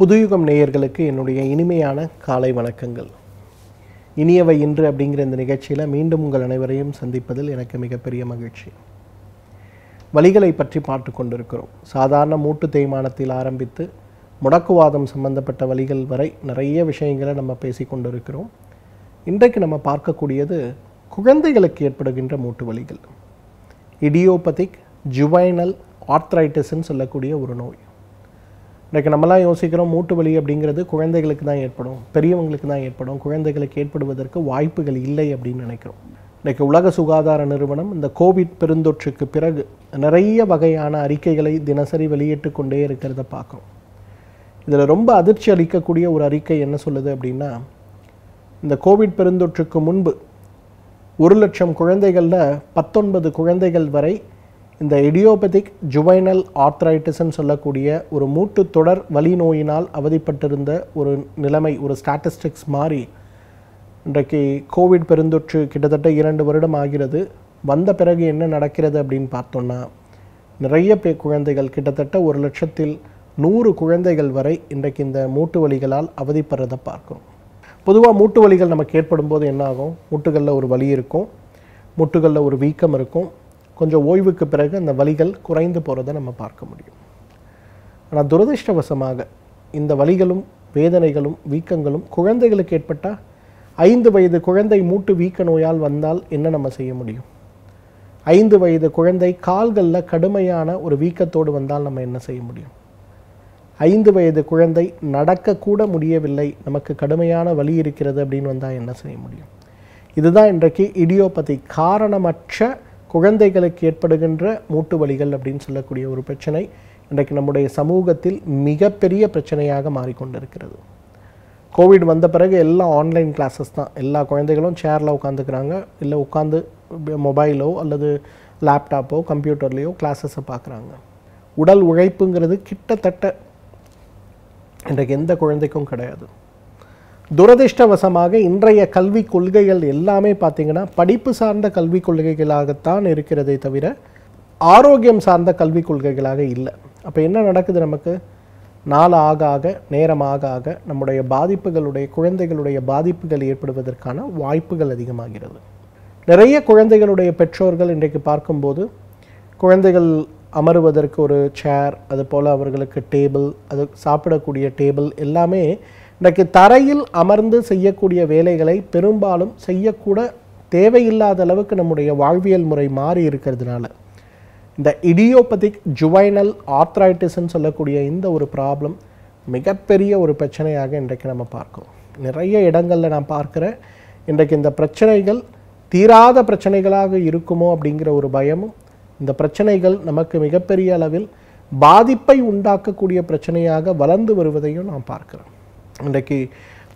புதுயுகம் நேயர்களுக்கு என்னுடைய இனிமையான காலை வணக்கங்கள் இனியவை இன்று அப்படிங்கிற இந்த நிகழ்ச்சியில் மீண்டும் உங்கள் அனைவரையும் சந்திப்பதில் எனக்கு மிகப்பெரிய மகிழ்ச்சி வழிகளை பற்றி பார்த்து கொண்டிருக்கிறோம் சாதாரண மூட்டு தேய்மானத்தில் ஆரம்பித்து முடக்குவாதம் சம்பந்தப்பட்ட வழிகள் வரை நிறைய விஷயங்களை நம்ம பேசி கொண்டிருக்கிறோம் இன்றைக்கு நம்ம பார்க்கக்கூடியது குழந்தைகளுக்கு ஏற்படுகின்ற மூட்டு வலிகள் இடியோபதிக் ஜுவைனல் ஆர்த்ரைட்டிஸ்ன்னு சொல்லக்கூடிய ஒரு நோய் இன்றைக்கு நம்மளாம் யோசிக்கிறோம் மூட்டு வலி அப்படிங்கிறது குழந்தைகளுக்கு தான் ஏற்படும் பெரியவங்களுக்கு தான் ஏற்படும் குழந்தைகளுக்கு ஏற்படுவதற்கு வாய்ப்புகள் இல்லை அப்படின்னு நினைக்கிறோம் இன்றைக்கு உலக சுகாதார நிறுவனம் இந்த கோவிட் பெருந்தொற்றுக்கு பிறகு நிறைய வகையான அறிக்கைகளை தினசரி வெளியிட்டு கொண்டே இருக்கிறத பார்க்குறோம் இதில் ரொம்ப அதிர்ச்சி அளிக்கக்கூடிய ஒரு அறிக்கை என்ன சொல்லுது அப்படின்னா இந்த கோவிட் பெருந்தொற்றுக்கு முன்பு ஒரு லட்சம் குழந்தைகளில் பத்தொன்பது குழந்தைகள் வரை இந்த இடியோபதிக் ஜுவைனல் ஆர்த்ரைட்டிஸ்ன்னு சொல்லக்கூடிய ஒரு மூட்டு தொடர் வலி நோயினால் அவதிப்பட்டிருந்த ஒரு நிலைமை ஒரு ஸ்டாட்டிஸ்டிக்ஸ் மாறி இன்றைக்கு கோவிட் பெருந்தொற்று கிட்டத்தட்ட இரண்டு வருடம் ஆகிறது வந்த பிறகு என்ன நடக்கிறது அப்படின்னு பார்த்தோன்னா நிறைய பே குழந்தைகள் கிட்டத்தட்ட ஒரு லட்சத்தில் நூறு குழந்தைகள் வரை இன்றைக்கு இந்த மூட்டு வலிகளால் அவதிப்படுறதை பார்க்கும் பொதுவாக மூட்டு வலிகள் நமக்கு ஏற்படும் போது என்னாகும் மூட்டுகளில் ஒரு வலி இருக்கும் மூட்டுகளில் ஒரு வீக்கம் இருக்கும் கொஞ்சம் ஓய்வுக்கு பிறகு அந்த வலிகள் குறைந்து போகிறத நம்ம பார்க்க முடியும் ஆனால் துரதிருஷ்டவசமாக இந்த வலிகளும் வேதனைகளும் வீக்கங்களும் குழந்தைகளுக்கு ஏற்பட்டால் ஐந்து வயது குழந்தை மூட்டு வீக்க நோயால் வந்தால் என்ன நம்ம செய்ய முடியும் ஐந்து வயது குழந்தை கால்களில் கடுமையான ஒரு வீக்கத்தோடு வந்தால் நம்ம என்ன செய்ய முடியும் ஐந்து வயது குழந்தை நடக்கக்கூட முடியவில்லை நமக்கு கடுமையான வலி இருக்கிறது அப்படின்னு வந்தால் என்ன செய்ய முடியும் இதுதான் இன்றைக்கு இடியோபதி காரணமற்ற குழந்தைகளுக்கு ஏற்படுகின்ற மூட்டு வலிகள் அப்படின்னு சொல்லக்கூடிய ஒரு பிரச்சனை இன்றைக்கு நம்முடைய சமூகத்தில் மிகப்பெரிய பிரச்சனையாக மாறிக்கொண்டிருக்கிறது கோவிட் வந்த பிறகு எல்லாம் ஆன்லைன் கிளாஸஸ் தான் எல்லா குழந்தைகளும் சேரில் உட்காந்துக்கிறாங்க இல்லை உட்காந்து மொபைலோ அல்லது லேப்டாப்போ கம்ப்யூட்டர்லேயோ கிளாஸஸை பார்க்குறாங்க உடல் உழைப்புங்கிறது கிட்டத்தட்ட இன்றைக்கு எந்த குழந்தைக்கும் கிடையாது துரதிருஷ்டவசமாக இன்றைய கல்வி கொள்கைகள் எல்லாமே பார்த்திங்கன்னா படிப்பு சார்ந்த கல்விக் கொள்கைகளாகத்தான் இருக்கிறதே தவிர ஆரோக்கியம் சார்ந்த கல்விக் கொள்கைகளாக இல்லை அப்போ என்ன நடக்குது நமக்கு நாள் ஆக ஆக நேரமாக ஆக நம்முடைய பாதிப்புகளுடைய குழந்தைகளுடைய பாதிப்புகள் ஏற்படுவதற்கான வாய்ப்புகள் அதிகமாகிறது நிறைய குழந்தைகளுடைய பெற்றோர்கள் இன்றைக்கு பார்க்கும்போது குழந்தைகள் அமருவதற்கு ஒரு சேர் அது போல் அவர்களுக்கு டேபிள் அது சாப்பிடக்கூடிய டேபிள் எல்லாமே இன்றைக்கு தரையில் அமர்ந்து செய்யக்கூடிய வேலைகளை பெரும்பாலும் செய்யக்கூட தேவையில்லாத அளவுக்கு நம்முடைய வாழ்வியல் முறை மாறி இருக்கிறதுனால இந்த இடியோபதிக் ஜுவைனல் ஆத்ரைட்டிஸ்ன்னு சொல்லக்கூடிய இந்த ஒரு ப்ராப்ளம் மிகப்பெரிய ஒரு பிரச்சனையாக இன்றைக்கு நம்ம பார்க்கிறோம் நிறைய இடங்களில் நான் பார்க்குறேன் இன்றைக்கு இந்த பிரச்சனைகள் தீராத பிரச்சனைகளாக இருக்குமோ அப்படிங்கிற ஒரு பயமும் இந்த பிரச்சனைகள் நமக்கு மிகப்பெரிய அளவில் பாதிப்பை உண்டாக்கக்கூடிய பிரச்சனையாக வளர்ந்து வருவதையும் நாம் பார்க்கிறோம் இன்றைக்கு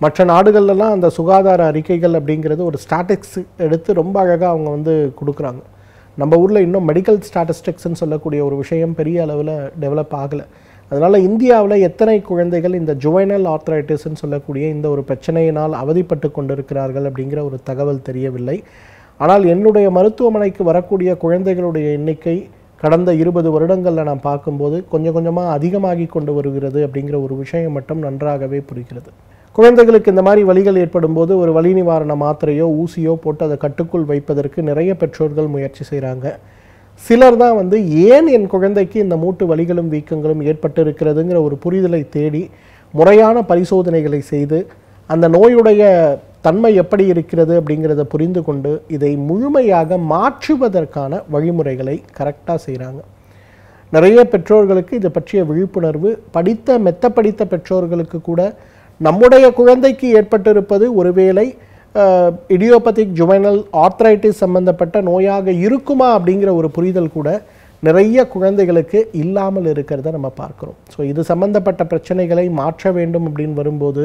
மற்ற நாடுகள்லாம் அந்த சுகாதார அறிக்கைகள் அப்படிங்கிறது ஒரு ஸ்டாட்டிக்ஸ் எடுத்து ரொம்ப அழகாக அவங்க வந்து கொடுக்குறாங்க நம்ம ஊரில் இன்னும் மெடிக்கல் ஸ்டாட்டிஸ்டிக்ஸ்ன்னு சொல்லக்கூடிய ஒரு விஷயம் பெரிய அளவில் டெவலப் ஆகலை அதனால் இந்தியாவில் எத்தனை குழந்தைகள் இந்த ஜுவைனல் ஆர்த்ரைட்டிஸ்ன்னு சொல்லக்கூடிய இந்த ஒரு பிரச்சனையினால் அவதிப்பட்டு கொண்டிருக்கிறார்கள் அப்படிங்கிற ஒரு தகவல் தெரியவில்லை ஆனால் என்னுடைய மருத்துவமனைக்கு வரக்கூடிய குழந்தைகளுடைய எண்ணிக்கை கடந்த இருபது வருடங்களில் நாம் பார்க்கும்போது கொஞ்சம் கொஞ்சமாக அதிகமாகி கொண்டு வருகிறது அப்படிங்கிற ஒரு விஷயம் மட்டும் நன்றாகவே புரிகிறது குழந்தைகளுக்கு இந்த மாதிரி வலிகள் ஏற்படும் போது ஒரு வலி நிவாரண மாத்திரையோ ஊசியோ போட்டு அதை கட்டுக்குள் வைப்பதற்கு நிறைய பெற்றோர்கள் முயற்சி செய்கிறாங்க சிலர் தான் வந்து ஏன் என் குழந்தைக்கு இந்த மூட்டு வலிகளும் வீக்கங்களும் ஏற்பட்டு இருக்கிறதுங்கிற ஒரு புரிதலை தேடி முறையான பரிசோதனைகளை செய்து அந்த நோயுடைய தன்மை எப்படி இருக்கிறது அப்படிங்கிறத புரிந்து கொண்டு இதை முழுமையாக மாற்றுவதற்கான வழிமுறைகளை கரெக்டாக செய்கிறாங்க நிறைய பெற்றோர்களுக்கு இதை பற்றிய விழிப்புணர்வு படித்த மெத்த படித்த பெற்றோர்களுக்கு கூட நம்முடைய குழந்தைக்கு ஏற்பட்டிருப்பது ஒருவேளை இடியோபதிக் ஜுவைனல் ஆர்த்ரைட்டிஸ் சம்பந்தப்பட்ட நோயாக இருக்குமா அப்படிங்கிற ஒரு புரிதல் கூட நிறைய குழந்தைகளுக்கு இல்லாமல் இருக்கிறத நம்ம பார்க்குறோம் ஸோ இது சம்மந்தப்பட்ட பிரச்சனைகளை மாற்ற வேண்டும் அப்படின்னு வரும்போது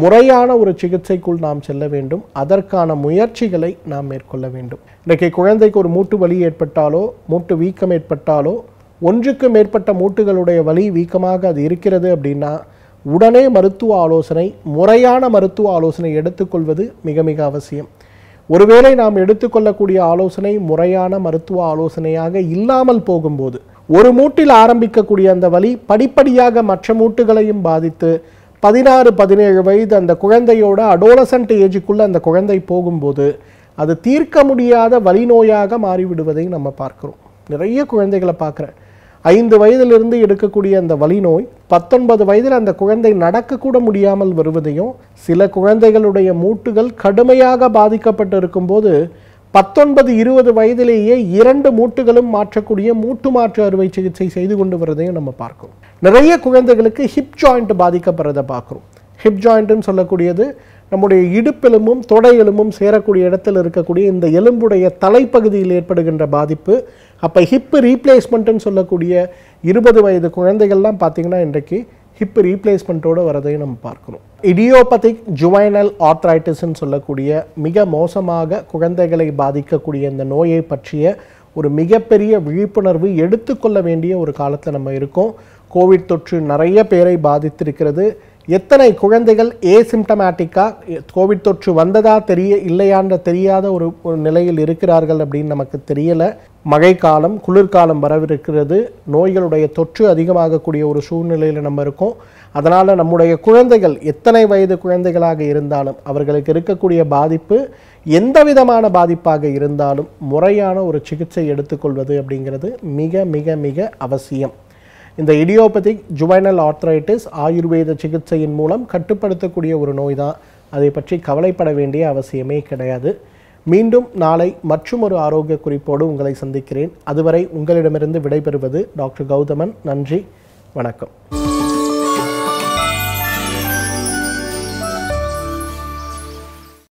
முறையான ஒரு சிகிச்சைக்குள் நாம் செல்ல வேண்டும் அதற்கான முயற்சிகளை நாம் மேற்கொள்ள வேண்டும் இன்றைக்கு குழந்தைக்கு ஒரு மூட்டு வலி ஏற்பட்டாலோ மூட்டு வீக்கம் ஏற்பட்டாலோ ஒன்றுக்கு மேற்பட்ட மூட்டுகளுடைய வலி வீக்கமாக அது இருக்கிறது அப்படின்னா உடனே மருத்துவ ஆலோசனை முறையான மருத்துவ ஆலோசனை எடுத்துக்கொள்வது மிக மிக அவசியம் ஒருவேளை நாம் எடுத்துக்கொள்ளக்கூடிய ஆலோசனை முறையான மருத்துவ ஆலோசனையாக இல்லாமல் போகும்போது ஒரு மூட்டில் ஆரம்பிக்கக்கூடிய அந்த வலி படிப்படியாக மற்ற மூட்டுகளையும் பாதித்து பதினாறு பதினேழு வயது அந்த குழந்தையோட அடோலசன்ட் ஏஜுக்குள்ளே அந்த குழந்தை போகும்போது அது தீர்க்க முடியாத வலிநோயாக மாறிவிடுவதை நம்ம பார்க்குறோம் நிறைய குழந்தைகளை பார்க்குறேன் ஐந்து வயதிலிருந்து எடுக்கக்கூடிய அந்த வலிநோய் பத்தொன்பது வயதில் அந்த குழந்தை நடக்கக்கூட முடியாமல் வருவதையும் சில குழந்தைகளுடைய மூட்டுகள் கடுமையாக பாதிக்கப்பட்டு இருக்கும்போது பத்தொன்பது இருபது வயதிலேயே இரண்டு மூட்டுகளும் மாற்றக்கூடிய மூட்டு மாற்று அறுவை சிகிச்சை செய்து கொண்டு வரதையும் நம்ம பார்க்கிறோம் நிறைய குழந்தைகளுக்கு ஹிப் ஜாயிண்ட் பாதிக்கப்படுறதை பார்க்குறோம் ஹிப் ஜாயிண்ட்டுன்னு சொல்லக்கூடியது நம்முடைய இடுப்பெலும்பும் தொடை எலும்பும் சேரக்கூடிய இடத்துல இருக்கக்கூடிய இந்த எலும்புடைய தலைப்பகுதியில் ஏற்படுகின்ற பாதிப்பு அப்போ ஹிப்பு ரீப்ளேஸ்மெண்ட்டுன்னு சொல்லக்கூடிய இருபது வயது குழந்தைகள்லாம் பார்த்திங்கன்னா இன்றைக்கு ஹிப்பு ரீப்ளேஸ்மெண்ட்டோடு வரதையும் நம்ம பார்க்கணும் இடியோபதிக் ஜுவைனல் ஆர்த்ரைட்டிஸ்ன்னு சொல்லக்கூடிய மிக மோசமாக குழந்தைகளை பாதிக்கக்கூடிய இந்த நோயை பற்றிய ஒரு மிகப்பெரிய விழிப்புணர்வு எடுத்துக்கொள்ள வேண்டிய ஒரு காலத்தில் நம்ம இருக்கோம் கோவிட் தொற்று நிறைய பேரை பாதித்திருக்கிறது எத்தனை குழந்தைகள் ஏசிம்டமேட்டிக்காக கோவிட் தொற்று வந்ததா தெரிய இல்லையான்ற தெரியாத ஒரு நிலையில் இருக்கிறார்கள் அப்படின்னு நமக்கு தெரியலை மழைக்காலம் குளிர்காலம் வரவிருக்கிறது நோய்களுடைய தொற்று அதிகமாகக்கூடிய ஒரு சூழ்நிலையில் நம்ம இருக்கோம் அதனால் நம்முடைய குழந்தைகள் எத்தனை வயது குழந்தைகளாக இருந்தாலும் அவர்களுக்கு இருக்கக்கூடிய பாதிப்பு எந்த விதமான பாதிப்பாக இருந்தாலும் முறையான ஒரு சிகிச்சை எடுத்துக்கொள்வது அப்படிங்கிறது மிக மிக மிக அவசியம் இந்த இடியோபதிக் ஜுவைனல் ஆர்த்ரைட்டிஸ் ஆயுர்வேத சிகிச்சையின் மூலம் கட்டுப்படுத்தக்கூடிய ஒரு நோய் தான் அதை பற்றி கவலைப்பட வேண்டிய அவசியமே கிடையாது மீண்டும் நாளை மற்றொரு ஆரோக்கிய குறிப்போடு உங்களை சந்திக்கிறேன் அதுவரை உங்களிடமிருந்து விடைபெறுவது டாக்டர் கௌதமன் நன்றி வணக்கம்